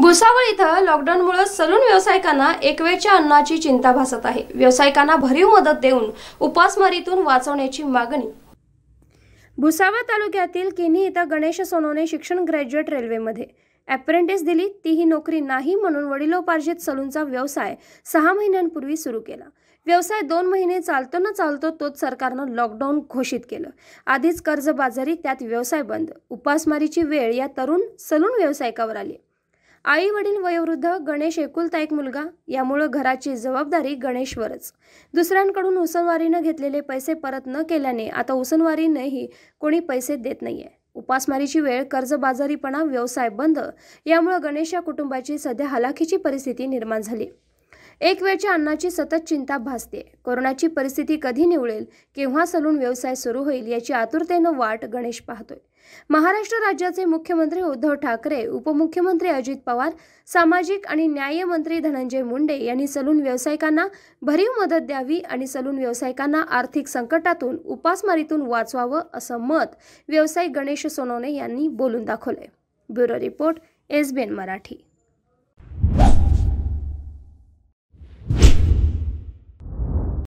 भुसावळ इथं मुळे सलून व्यावसायिकांना एकवेळच्या अन्नाची चिंता भासत आहे व्यावसायिकांना भरीव मदत देऊन उपासमारीतून वाचवण्याची मागणी भुसावळ तालुक्यातील किनी इथं गणेश सोनवणे शिक्षण ग्रॅज्युएट रेल्वेमध्ये अप्रेंटिस दिली ती ही नोकरी नाही म्हणून वडिलोपार्जित सलूनचा व्यवसाय सहा महिन्यांपूर्वी सुरू केला व्यवसाय दोन महिने चालतो न चालतो तोच सरकारनं लॉकडाऊन घोषित केलं आधीच कर्जबाजारी त्यात व्यवसाय बंद उपासमारीची वेळ या तरुण सलून व्यावसायिकावर आली आई वडील वयोवृद्ध गणेश एकुलता एक मुलगा यामुळं घराची जबाबदारी गणेशवरच दुसऱ्यांकडून उसनवारीनं घेतलेले पैसे परत न केल्याने आता उसनवारीनंही कोणी पैसे देत नाहीये उपासमारीची वेळ कर्जबाजारीपणा व्यवसाय बंद यामुळं गणेश या कुटुंबाची सध्या हलाखीची परिस्थिती निर्माण झाली एक वेळच्या अन्नाची सतत चिंता भासते कोरोनाची परिस्थिती कधी निवळेल केव्हा सलून व्यवसाय सुरू होईल याची आतुरतेनं वाट गणेश पाहतोय महाराष्ट्र राज्याचे मुख्यमंत्री उद्धव ठाकरे उपमुख्यमंत्री अजित पवार सामाजिक आणि न्यायमंत्री धनंजय मुंडे यांनी सलून व्यावसायिकांना भरीव मदत द्यावी आणि सलून व्यावसायिकांना आर्थिक संकटातून उपासमारीतून वाचवावं असं मत व्यावसायिक गणेश सोनवणे यांनी बोलून दाखवलंय ब्युरो रिपोर्ट एसबीएन मराठी